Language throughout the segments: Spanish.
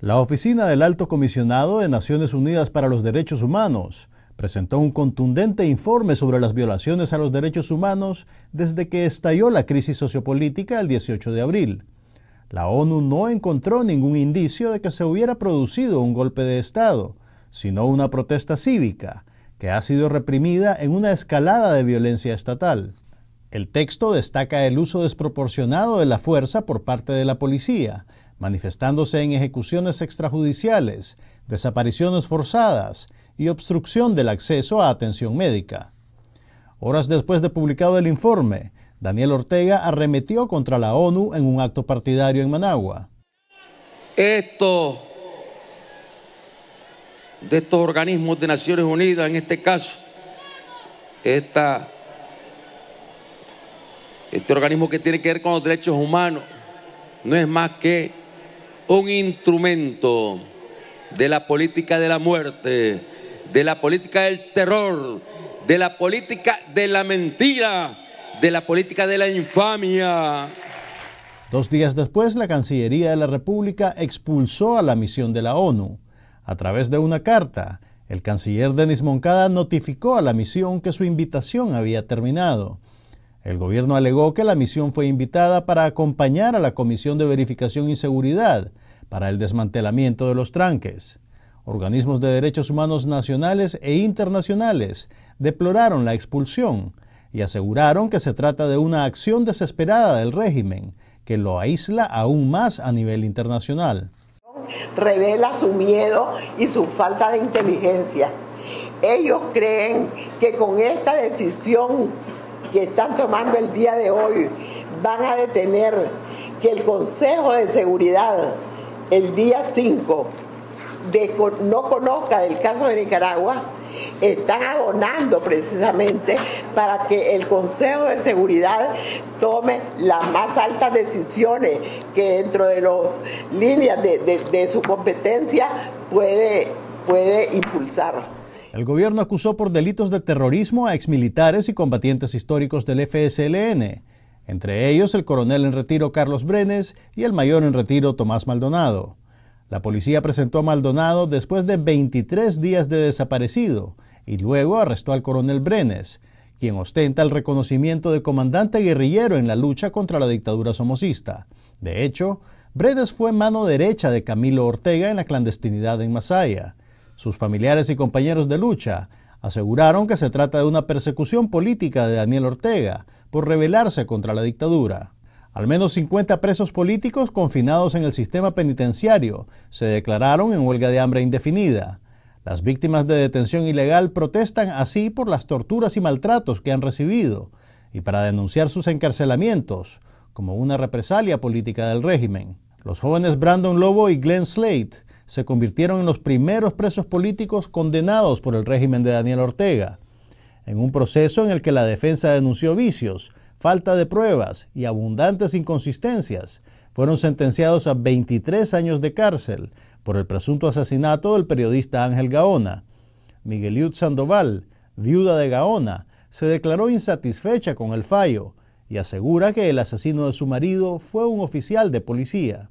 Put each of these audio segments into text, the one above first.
La Oficina del Alto Comisionado de Naciones Unidas para los Derechos Humanos presentó un contundente informe sobre las violaciones a los derechos humanos desde que estalló la crisis sociopolítica el 18 de abril. La ONU no encontró ningún indicio de que se hubiera producido un golpe de Estado, sino una protesta cívica, que ha sido reprimida en una escalada de violencia estatal. El texto destaca el uso desproporcionado de la fuerza por parte de la policía, manifestándose en ejecuciones extrajudiciales, desapariciones forzadas y obstrucción del acceso a atención médica. Horas después de publicado el informe, Daniel Ortega arremetió contra la ONU en un acto partidario en Managua. Esto de estos organismos de Naciones Unidas, en este caso, esta este organismo que tiene que ver con los derechos humanos, no es más que un instrumento de la política de la muerte, de la política del terror, de la política de la mentira, de la política de la infamia. Dos días después, la Cancillería de la República expulsó a la misión de la ONU. A través de una carta, el canciller Denis Moncada notificó a la misión que su invitación había terminado el gobierno alegó que la misión fue invitada para acompañar a la Comisión de Verificación y Seguridad para el desmantelamiento de los tranques. Organismos de derechos humanos nacionales e internacionales deploraron la expulsión y aseguraron que se trata de una acción desesperada del régimen que lo aísla aún más a nivel internacional. Revela su miedo y su falta de inteligencia. Ellos creen que con esta decisión que están tomando el día de hoy van a detener que el Consejo de Seguridad el día 5 no conozca el caso de Nicaragua, están abonando precisamente para que el Consejo de Seguridad tome las más altas decisiones que dentro de las líneas de, su competencia puede, puede impulsar. El gobierno acusó por delitos de terrorismo a exmilitares y combatientes históricos del FSLN, entre ellos el coronel en retiro Carlos Brenes y el mayor en retiro Tomás Maldonado. La policía presentó a Maldonado después de 23 días de desaparecido y luego arrestó al coronel Brenes, quien ostenta el reconocimiento de comandante guerrillero en la lucha contra la dictadura somocista. De hecho, Brenes fue mano derecha de Camilo Ortega en la clandestinidad en Masaya sus familiares y compañeros de lucha aseguraron que se trata de una persecución política de Daniel Ortega por rebelarse contra la dictadura. Al menos 50 presos políticos confinados en el sistema penitenciario se declararon en huelga de hambre indefinida. Las víctimas de detención ilegal protestan así por las torturas y maltratos que han recibido y para denunciar sus encarcelamientos como una represalia política del régimen. Los jóvenes Brandon Lobo y Glenn Slate se convirtieron en los primeros presos políticos condenados por el régimen de Daniel Ortega, en un proceso en el que la defensa denunció vicios, falta de pruebas y abundantes inconsistencias, fueron sentenciados a 23 años de cárcel por el presunto asesinato del periodista Ángel Gaona. Migueliud Sandoval, viuda de Gaona, se declaró insatisfecha con el fallo y asegura que el asesino de su marido fue un oficial de policía.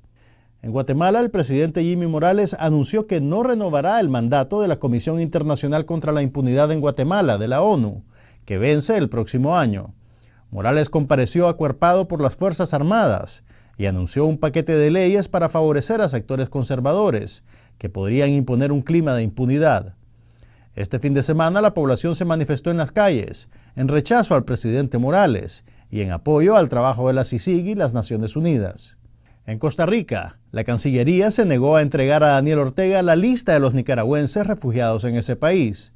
En Guatemala, el presidente Jimmy Morales anunció que no renovará el mandato de la Comisión Internacional contra la Impunidad en Guatemala, de la ONU, que vence el próximo año. Morales compareció acuerpado por las Fuerzas Armadas y anunció un paquete de leyes para favorecer a sectores conservadores, que podrían imponer un clima de impunidad. Este fin de semana la población se manifestó en las calles, en rechazo al presidente Morales y en apoyo al trabajo de la CICIG y las Naciones Unidas. En Costa Rica, la Cancillería se negó a entregar a Daniel Ortega la lista de los nicaragüenses refugiados en ese país.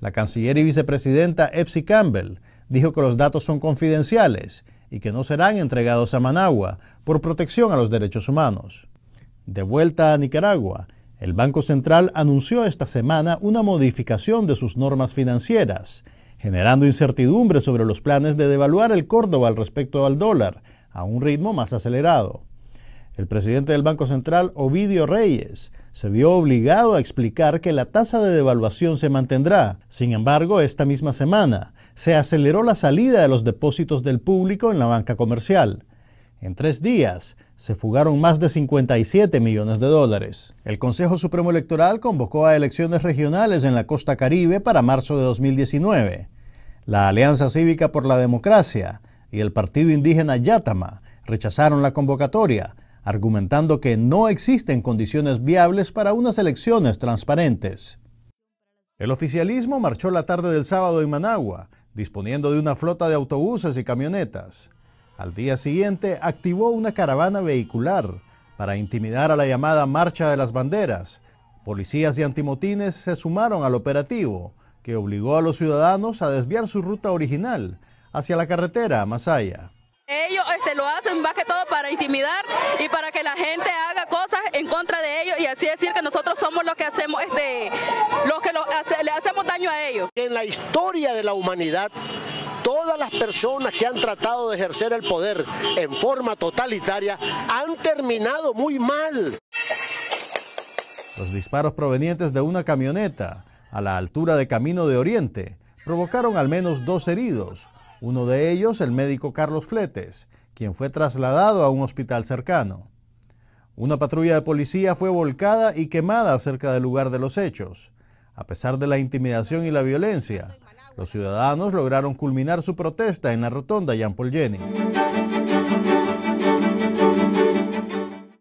La canciller y vicepresidenta Epsi Campbell dijo que los datos son confidenciales y que no serán entregados a Managua por protección a los derechos humanos. De vuelta a Nicaragua, el Banco Central anunció esta semana una modificación de sus normas financieras, generando incertidumbre sobre los planes de devaluar el Córdoba al respecto al dólar a un ritmo más acelerado. El presidente del Banco Central, Ovidio Reyes, se vio obligado a explicar que la tasa de devaluación se mantendrá. Sin embargo, esta misma semana se aceleró la salida de los depósitos del público en la banca comercial. En tres días se fugaron más de 57 millones de dólares. El Consejo Supremo Electoral convocó a elecciones regionales en la costa caribe para marzo de 2019. La Alianza Cívica por la Democracia y el Partido Indígena Yatama rechazaron la convocatoria argumentando que no existen condiciones viables para unas elecciones transparentes. El oficialismo marchó la tarde del sábado en Managua, disponiendo de una flota de autobuses y camionetas. Al día siguiente activó una caravana vehicular para intimidar a la llamada Marcha de las Banderas. Policías y antimotines se sumaron al operativo, que obligó a los ciudadanos a desviar su ruta original hacia la carretera a Masaya. Ellos este, lo hacen más que todo para intimidar y para que la gente haga cosas en contra de ellos y así decir que nosotros somos los que hacemos este, los que le hacemos daño a ellos. En la historia de la humanidad todas las personas que han tratado de ejercer el poder en forma totalitaria han terminado muy mal. Los disparos provenientes de una camioneta a la altura de Camino de Oriente provocaron al menos dos heridos, uno de ellos, el médico Carlos Fletes, quien fue trasladado a un hospital cercano. Una patrulla de policía fue volcada y quemada cerca del lugar de los hechos. A pesar de la intimidación y la violencia, los ciudadanos lograron culminar su protesta en la rotonda Jean Paul